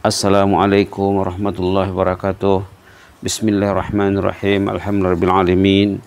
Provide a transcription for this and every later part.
Assalamualaikum warahmatullahi wabarakatuh Bismillahirrahmanirrahim Alhamdulillahirrahmanirrahim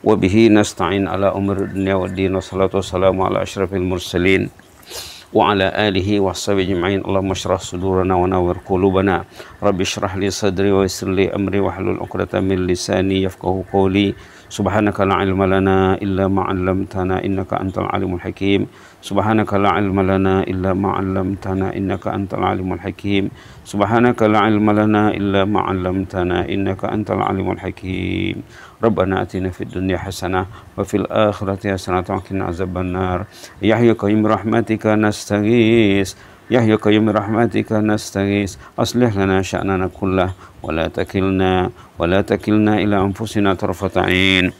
Wabihi nasta'in ala umur dunia wa din Wassalatu wassalamu ala ashrafil mursalin وعلى آله وصحبه أجمعين اللهم اشرح صدورنا ونور قلوبنا رب اشرح لي صدري ويسر لي أمري واحلل عقدة من لساني يفقه قولي سبحانك لا علم لنا إلا ما علمتنا إنك أنت العليم الحكيم سبحانك لا علم لنا إلا ما علمتنا إنك أنت العليم الحكيم سبحانك لا علم لنا إلا ما علمتنا إنك أنت العليم الحكيم ربنا آتنا في الدنيا حسنة وفي الآخرة حسنة وقنا عذاب النار يا حي قيوم رحمتك نستغيث يا حي قيوم رحمتك نستغيث أصلح لنا شأننا كله ولا تكلنا ولا تكلنا إلى أنفسنا طرفة عين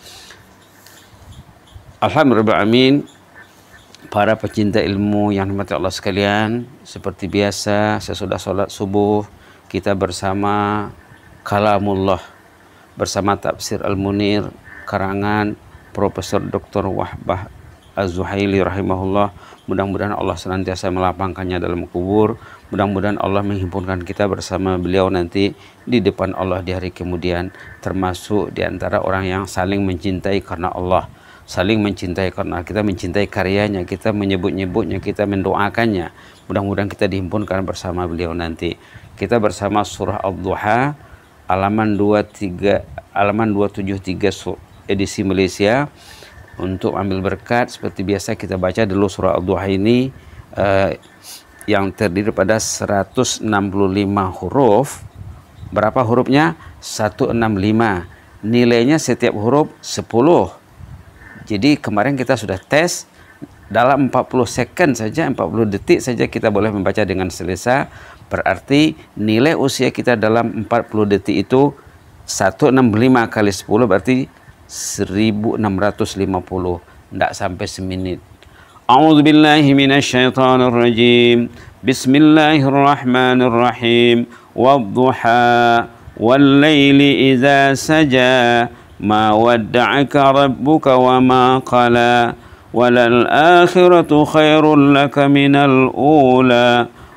Alhamdulillah Para pecinta ilmu yang dimati Allah sekalian Seperti biasa sesudah sholat subuh Kita bersama Kalamullah bersama tafsir Al-Munir karangan Profesor Dr. Wahbah Az-Zuhaili rahimahullah. Mudah-mudahan Allah senantiasa melapangkannya dalam kubur. Mudah-mudahan Allah menghimpunkan kita bersama beliau nanti di depan Allah di hari kemudian. Termasuk di antara orang yang saling mencintai karena Allah. Saling mencintai karena kita mencintai karyanya, kita menyebut-nyebutnya, kita mendoakannya. Mudah-mudahan kita dihimpunkan bersama beliau nanti. Kita bersama surah Al-Duha alaman 23 alaman 273 edisi Malaysia untuk ambil berkat seperti biasa kita baca dulu surah Al-Duha ini eh, yang terdiri pada 165 huruf berapa hurufnya 165 nilainya setiap huruf 10 jadi kemarin kita sudah tes dalam 40 second saja 40 detik saja kita boleh membaca dengan selesa Berarti nilai usia kita dalam 40 detik itu 165 kali 10 berarti 1650. Tidak sampai seminit. A'udzubillahiminasyaitanirrajim. Bismillahirrahmanirrahim. Wadduha. Wallayli iza saja. Ma wadda'aka rabbuka wa ma qala. Walal akhiratu khairul laka minal ula.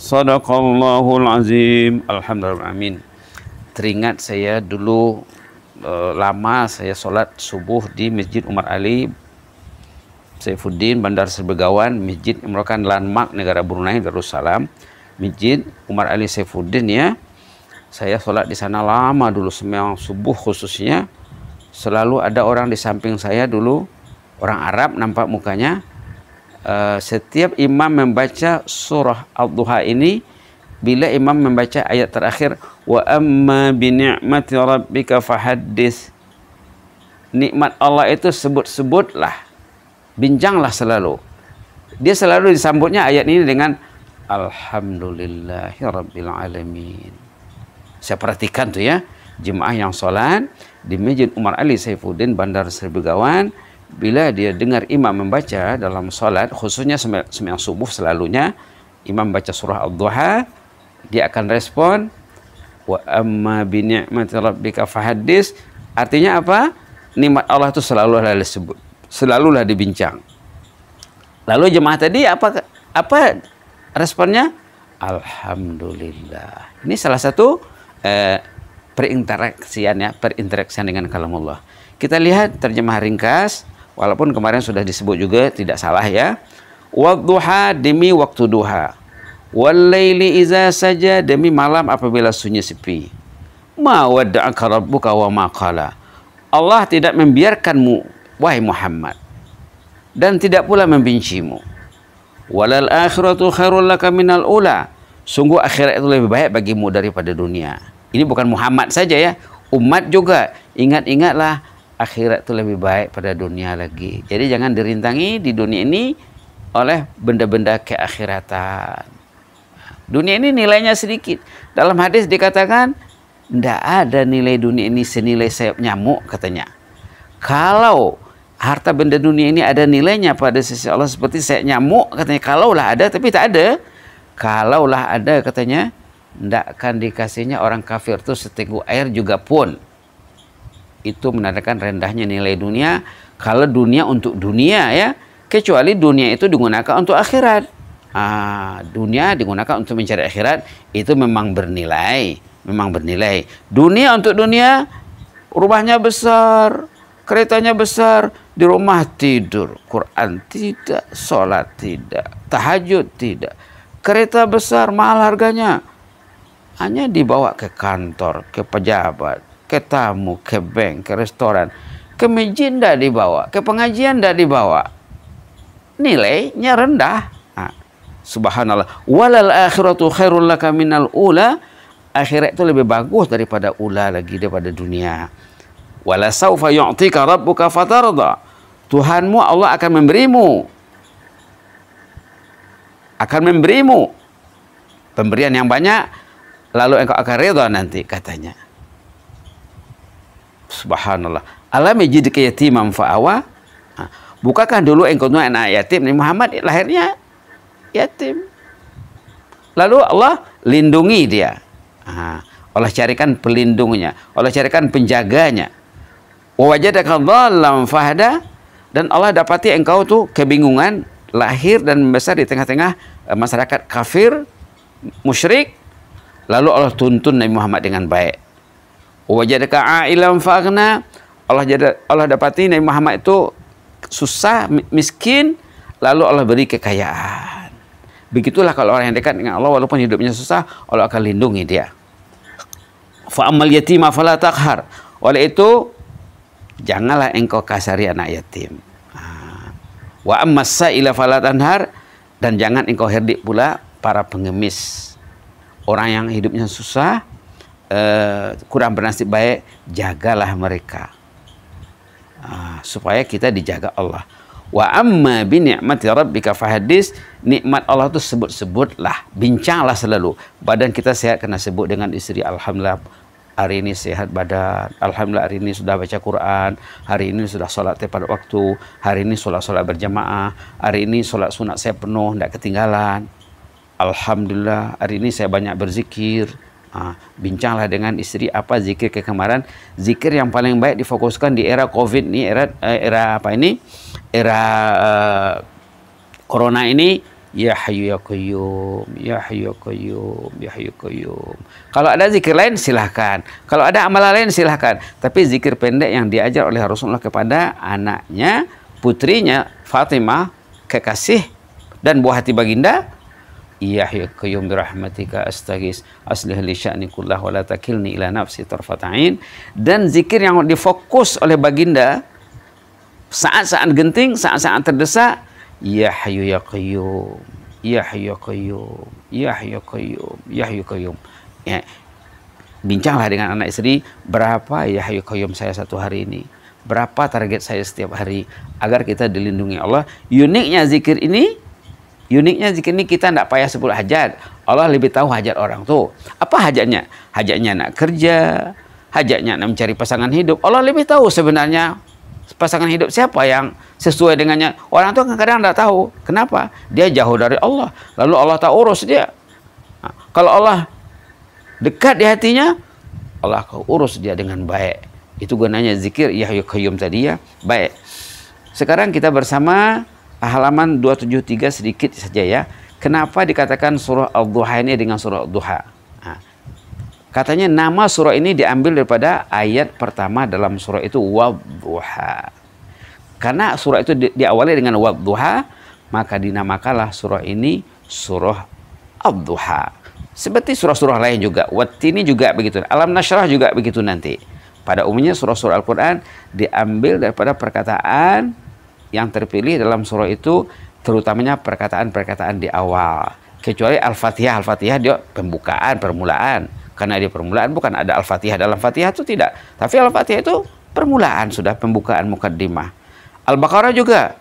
Sadaqallahul azim. Alhamdulillah amin. Teringat saya dulu e, lama saya sholat subuh di Masjid Umar Ali Saifuddin Bandar Serbegawan, Masjid merupakan landmark negara Brunei Darussalam. Masjid Umar Ali Saifuddin ya. Saya sholat di sana lama dulu semang subuh khususnya. Selalu ada orang di samping saya dulu orang Arab nampak mukanya Eh, setiap imam membaca surah Al-Duha ini bila imam membaca ayat terakhir wa amma bi ni'mati rabbika fahaddis nikmat Allah itu sebut-sebutlah bincanglah selalu dia selalu disambutnya ayat ini dengan alhamdulillahirabbil alamin saya perhatikan tuh ya jemaah yang sholat di Masjid Umar Ali Saifuddin Bandar Serbegawan bila dia dengar imam membaca dalam salat khususnya sembahyang subuh selalunya imam baca surah al duha dia akan respon wa amma bi ni'mati rabbika fahaddis artinya apa nikmat Allah itu selalulah disebut selalulah dibincang lalu jemaah tadi apa apa responnya alhamdulillah ini salah satu eh, perinteraksian ya perinteraksian dengan kalamullah kita lihat terjemah ringkas Walaupun kemarin sudah disebut juga tidak salah ya. Wadduha demi waktu duha. Walaili iza saja demi malam apabila sunyi sepi. Ma wadda'aka rabbuka wa maqala. Allah tidak membiarkanmu, wahai Muhammad. Dan tidak pula membencimu. Walal akhiratu khairul laka minal ula. Sungguh akhirat itu lebih baik bagimu daripada dunia. Ini bukan Muhammad saja ya. Umat juga. Ingat-ingatlah akhirat itu lebih baik pada dunia lagi. Jadi jangan dirintangi di dunia ini oleh benda-benda keakhiratan. Dunia ini nilainya sedikit. Dalam hadis dikatakan, tidak ada nilai dunia ini senilai sayap nyamuk katanya. Kalau harta benda dunia ini ada nilainya pada sisi Allah seperti sayap nyamuk katanya. Kalaulah ada tapi tak ada. Kalaulah ada katanya, tidak akan dikasihnya orang kafir itu seteguk air juga pun itu menandakan rendahnya nilai dunia kalau dunia untuk dunia ya kecuali dunia itu digunakan untuk akhirat ah, dunia digunakan untuk mencari akhirat itu memang bernilai memang bernilai dunia untuk dunia rumahnya besar keretanya besar di rumah tidur Quran tidak sholat tidak tahajud tidak kereta besar mahal harganya hanya dibawa ke kantor ke pejabat ke tamu, ke bank, ke restoran, ke masjid tidak dibawa, ke pengajian tidak dibawa. Nilainya rendah. Nah, subhanallah. Walal akhiratu khairul laka minal ula. Akhirat itu lebih bagus daripada ula lagi, daripada dunia. walasaufa yu'tika rabbuka fatarda. Tuhanmu Allah akan memberimu. Akan memberimu. Pemberian yang banyak. Lalu engkau akan reda nanti katanya. Subhanallah. Alam yajidka yatim fa'awa. Bukakan dulu engkau anak yatim. Nabi Muhammad lahirnya yatim. Lalu Allah lindungi dia. Allah carikan pelindungnya. Allah carikan penjaganya. Wajadaka dalam fahda. Dan Allah dapati engkau tu kebingungan. Lahir dan membesar di tengah-tengah eh, masyarakat kafir. Musyrik. Lalu Allah tuntun Nabi Muhammad dengan baik wajadaka ailam fa'agna Allah jad, Allah dapati Nabi Muhammad itu susah miskin lalu Allah beri kekayaan begitulah kalau orang yang dekat dengan Allah walaupun hidupnya susah Allah akan lindungi dia fa'amal amal yatima fala takhar oleh itu janganlah engkau kasari anak yatim wa ammasa sa'ila fala tanhar dan jangan engkau herdik pula para pengemis orang yang hidupnya susah Eh, kurang bernasib baik, jagalah mereka. Uh, supaya kita dijaga Allah. Wa amma bi ni'mati rabbika fahadis, nikmat Allah itu sebut-sebutlah, bincanglah selalu. Badan kita sehat kena sebut dengan istri alhamdulillah hari ini sehat badan, alhamdulillah hari ini sudah baca Quran, hari ini sudah sholat tepat waktu, hari ini sholat-sholat berjamaah, hari ini sholat sunat saya penuh, tidak ketinggalan. Alhamdulillah hari ini saya banyak berzikir, bincanglah dengan istri apa zikir kemarin Zikir yang paling baik difokuskan di era COVID ini, era eh, era apa ini? Era uh, corona ini ya hayu ya qayyum, ya hayu ya qayyum, ya hayu kuyum ya Kalau ada zikir lain silahkan. Kalau ada amalan lain silahkan. Tapi zikir pendek yang diajar oleh Rasulullah kepada anaknya, putrinya Fatimah, kekasih dan buah hati baginda Yahya ya qayyum rahmatika astaghis aslih li sya'ni kullahu wa la takilni ila nafsi ain dan zikir yang difokus oleh baginda saat-saat genting saat-saat terdesak ya hayyu ya qayyum ya hayyu ya qayyum ya hayyu ya qayyum ya hayyu ya qayyum ya bincanglah dengan anak istri berapa ya hayyu ya qayyum saya satu hari ini berapa target saya setiap hari agar kita dilindungi Allah uniknya zikir ini Uniknya zikir ini kita tidak payah sebut hajat. Allah lebih tahu hajat orang tuh. Apa hajatnya? Hajatnya nak kerja, hajatnya nak mencari pasangan hidup. Allah lebih tahu sebenarnya pasangan hidup siapa yang sesuai dengannya. Orang tuh kadang-kadang tidak tahu. Kenapa? Dia jauh dari Allah. Lalu Allah tak urus dia. Nah, kalau Allah dekat di hatinya, Allah kau urus dia dengan baik. Itu gunanya zikir Yahya Qayyum tadi ya. Baik. Sekarang kita bersama halaman 273 sedikit saja ya. Kenapa dikatakan surah Al-Duha ini dengan surah Al-Duha? Nah, katanya nama surah ini diambil daripada ayat pertama dalam surah itu Wadduha. Karena surah itu diawali dengan Wadduha, maka dinamakalah surah ini surah Al-Duha. Seperti surah-surah lain juga. ini juga begitu. Alam Nashrah juga begitu nanti. Pada umumnya surah-surah Al-Quran diambil daripada perkataan yang terpilih dalam surah itu terutamanya perkataan-perkataan di awal. Kecuali Al-Fatihah, Al-Fatihah dia pembukaan, permulaan. Karena di permulaan bukan ada Al-Fatihah dalam Fatihah itu tidak. Tapi Al-Fatihah itu permulaan sudah pembukaan mukaddimah. Al-Baqarah juga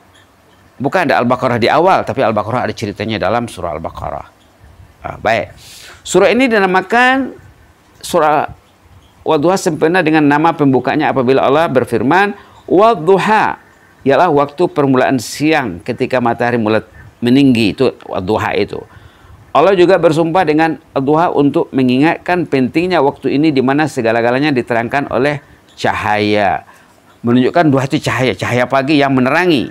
bukan ada Al-Baqarah di awal, tapi Al-Baqarah ada ceritanya dalam surah Al-Baqarah. Nah, baik. Surah ini dinamakan surah wadhuha sempurna dengan nama pembukanya apabila Allah berfirman wadhuha ialah waktu permulaan siang ketika matahari mulai meninggi itu duha itu. Allah juga bersumpah dengan duha untuk mengingatkan pentingnya waktu ini di mana segala-galanya diterangkan oleh cahaya. Menunjukkan duha itu cahaya, cahaya pagi yang menerangi.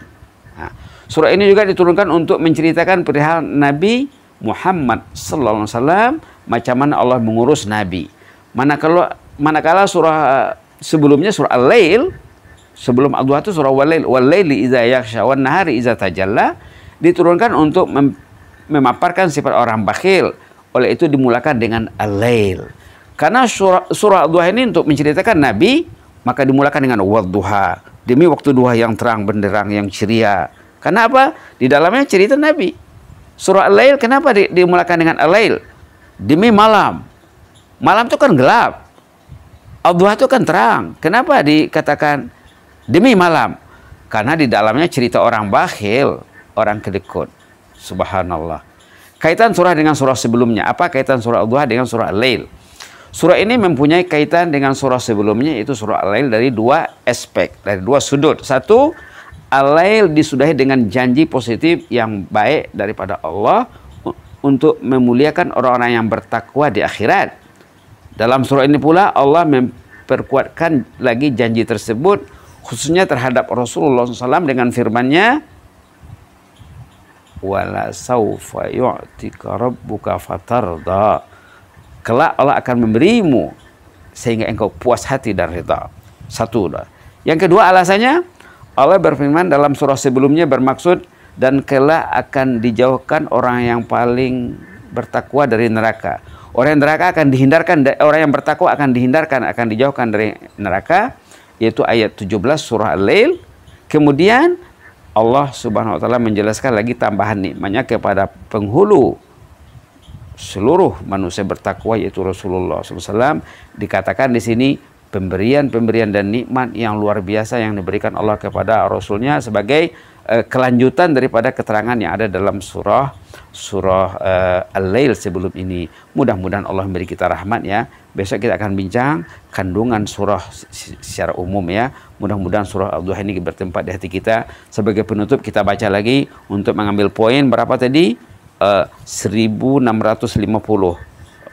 Nah, surah ini juga diturunkan untuk menceritakan perihal Nabi Muhammad sallallahu alaihi wasallam macam mana Allah mengurus nabi. Manakala manakala surah eh, sebelumnya surah Al-Lail sebelum Allah itu surah Walail Walaili iza yaksha wan nahari iza tajalla diturunkan untuk mem memaparkan sifat orang bakhil oleh itu dimulakan dengan alail. karena surah, surah dua duha ini untuk menceritakan Nabi maka dimulakan dengan wadduha duha demi waktu duha yang terang benderang yang ceria karena apa di dalamnya cerita Nabi surah alail kenapa di, dimulakan dengan alail? demi malam malam itu kan gelap Allah itu kan terang kenapa dikatakan demi malam karena di dalamnya cerita orang bakhil, orang kedekut. Subhanallah. Kaitan surah dengan surah sebelumnya. Apa kaitan surah Al-Duha dengan surah Al-Lail? Surah ini mempunyai kaitan dengan surah sebelumnya yaitu surah Al-Lail dari dua aspek, dari dua sudut. Satu, Al-Lail disudahi dengan janji positif yang baik daripada Allah untuk memuliakan orang-orang yang bertakwa di akhirat. Dalam surah ini pula Allah memperkuatkan lagi janji tersebut khususnya terhadap Rasulullah SAW dengan firman-Nya wala saufa yu'tika rabbuka fatarda kelak Allah akan memberimu sehingga engkau puas hati dan rida satu dah yang kedua alasannya Allah berfirman dalam surah sebelumnya bermaksud dan kelak akan dijauhkan orang yang paling bertakwa dari neraka orang yang neraka akan dihindarkan orang yang bertakwa akan dihindarkan akan dijauhkan dari neraka yaitu ayat 17 surah Al-Lail. Kemudian Allah Subhanahu wa taala menjelaskan lagi tambahan nikmatnya kepada penghulu seluruh manusia bertakwa yaitu Rasulullah SAW dikatakan di sini pemberian-pemberian dan nikmat yang luar biasa yang diberikan Allah kepada Rasulnya sebagai eh, kelanjutan daripada keterangan yang ada dalam surah surah uh, Al-Lail sebelum ini. Mudah-mudahan Allah memberi kita rahmat ya. Besok kita akan bincang kandungan surah secara umum ya. Mudah-mudahan surah Al-Duha ini bertempat di hati kita. Sebagai penutup kita baca lagi untuk mengambil poin berapa tadi? Eh, uh, 1650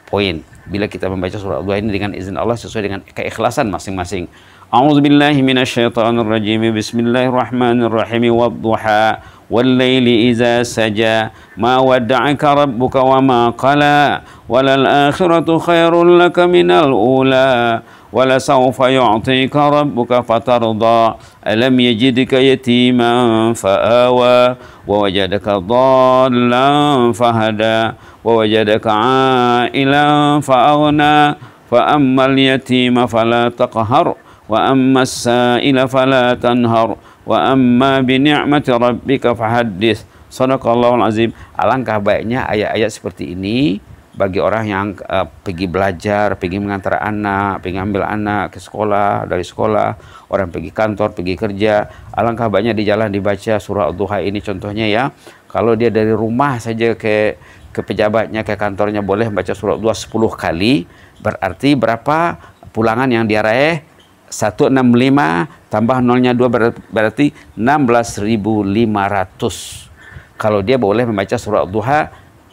poin. Bila kita membaca surah Al-Duha ini dengan izin Allah sesuai dengan keikhlasan masing-masing. A'udzubillahiminasyaitanirrajim. Bismillahirrahmanirrahim. Wadduha. والليل إذا سجى ما ودعك ربك وما قلى وللآخرة خير لك من الأولى ولسوف يعطيك ربك فترضى ألم يجدك يتيما فآوى ووجدك ضالا فهدى ووجدك عائلا فأغنى فأما اليتيم فلا تقهر وأما السائل فلا تنهر wa amma bi ni'mati rabbika fahaddits sanaqallahu azim. Alangkah baiknya ayat-ayat seperti ini bagi orang yang uh, pergi belajar, pergi mengantar anak, pergi ambil anak ke sekolah, dari sekolah, orang pergi kantor, pergi kerja. Alangkah baiknya di jalan dibaca surah Al-Duha ini contohnya ya. Kalau dia dari rumah saja ke ke pejabatnya, ke kantornya boleh baca surah Al-Duha 10 kali. Berarti berapa pulangan yang dia raih? 165 tambah nolnya 2 berarti 16.500. Kalau dia boleh membaca surat Duha,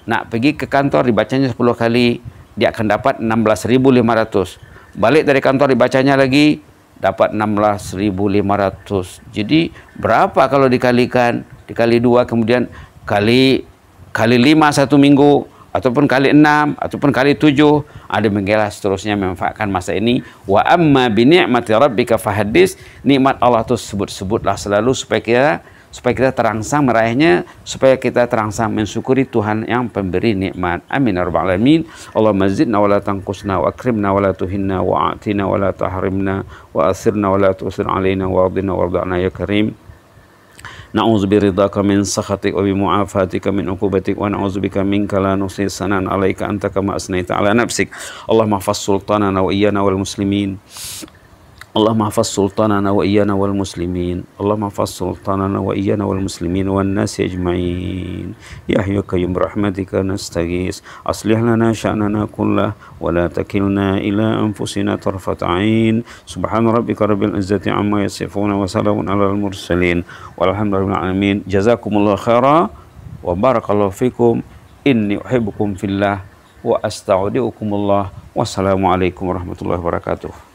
nak pergi ke kantor dibacanya 10 kali, dia akan dapat 16.500. Balik dari kantor dibacanya lagi dapat 16.500. Jadi berapa kalau dikalikan? Dikali dua kemudian kali kali lima satu minggu ataupun kali enam ataupun kali tujuh ada mengira seterusnya memanfaatkan masa ini wa amma bi ni'mati rabbika fahadis nikmat Allah itu sebut-sebutlah selalu supaya kita supaya kita terangsang meraihnya supaya kita terangsang mensyukuri Tuhan yang pemberi nikmat amin ya rabbal alamin Allah Mazidna wa la tanqusna wa akrimna wa la tuhinna wa atina wa la tahrimna wa asirna wa la tusir alaina wa adina wa ya karim Na'udzu biridhaka min sakhatik wa bi mu'afatika min uqubatik wa na'udzu bika minka la nusi sanan 'alaika anta kama asnaita 'ala nafsik. Allahumma hafaz sultanana wa iyyana wal muslimin. اللهم احفظ سلطاننا وإيانا والمسلمين اللهم احفظ سلطاننا وإيانا والمسلمين والناس أجمعين يا حي قيوم برحمتك نستغيث أصلح لنا شأننا كله ولا تكلنا إلى أنفسنا طرفة عين سبحان ربك رب العزة عما يصفون وسلام على المرسلين والحمد لله رب العالمين جزاكم الله خيرا وبارك الله فيكم إني أحبكم في الله وأستودعكم الله والسلام عليكم ورحمة الله وبركاته